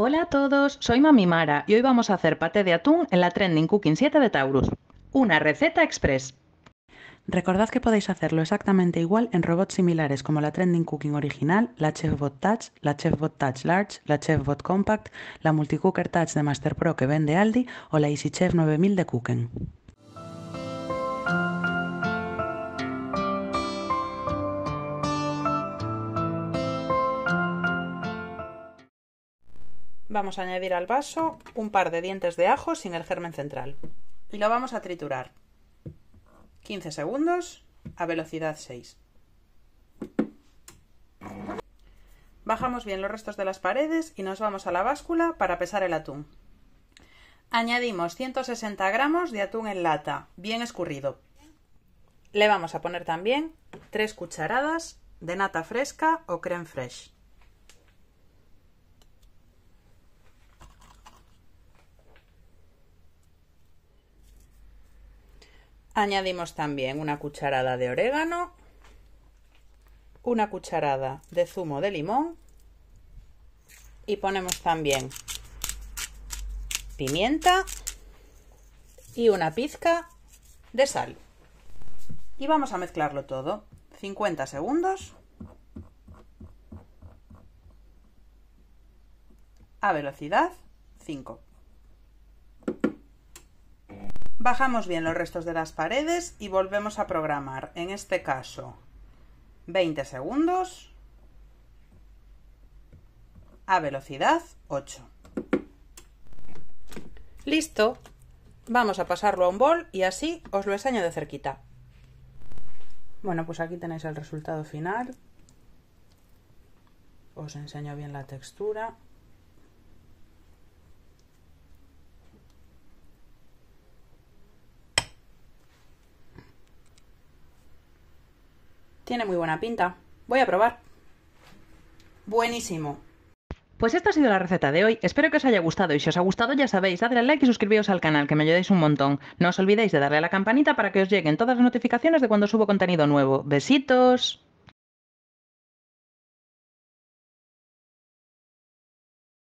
Hola a todos, soy Mami Mara y hoy vamos a hacer paté de atún en la Trending Cooking 7 de Taurus. Una receta express. Recordad que podéis hacerlo exactamente igual en robots similares como la Trending Cooking original, la ChefBot Touch, la ChefBot Touch Large, la ChefBot Compact, la Multicooker Touch de Master Pro que vende Aldi o la EasyChef 9000 de Cooking. Vamos a añadir al vaso un par de dientes de ajo sin el germen central. Y lo vamos a triturar. 15 segundos a velocidad 6. Bajamos bien los restos de las paredes y nos vamos a la báscula para pesar el atún. Añadimos 160 gramos de atún en lata, bien escurrido. Le vamos a poner también 3 cucharadas de nata fresca o creme fraiche. Añadimos también una cucharada de orégano, una cucharada de zumo de limón y ponemos también pimienta y una pizca de sal. Y vamos a mezclarlo todo. 50 segundos. A velocidad 5. Bajamos bien los restos de las paredes y volvemos a programar, en este caso 20 segundos a velocidad 8. Listo. Vamos a pasarlo a un bol y así os lo enseño de cerquita. Bueno, pues aquí tenéis el resultado final. Os enseño bien la textura. Tiene muy buena pinta. Voy a probar. Buenísimo. Pues esta ha sido la receta de hoy, espero que os haya gustado y si os ha gustado ya sabéis, dadle al like y suscribiros al canal que me ayudáis un montón. No os olvidéis de darle a la campanita para que os lleguen todas las notificaciones de cuando subo contenido nuevo. Besitos.